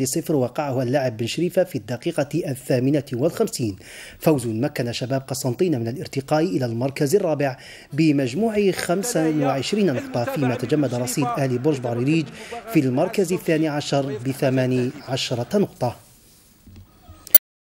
لصفر وقعها اللاعب بن شريفة في الدقيقة الثامنة والخمسين فوز مكن شباب قسنطين من الارتقاء إلى المركز الرابع بمجموع 25 نقطة فيما تجمد رصيد أهل برج بعريريج في المركز الثاني عشر بثماني عشرة نقطة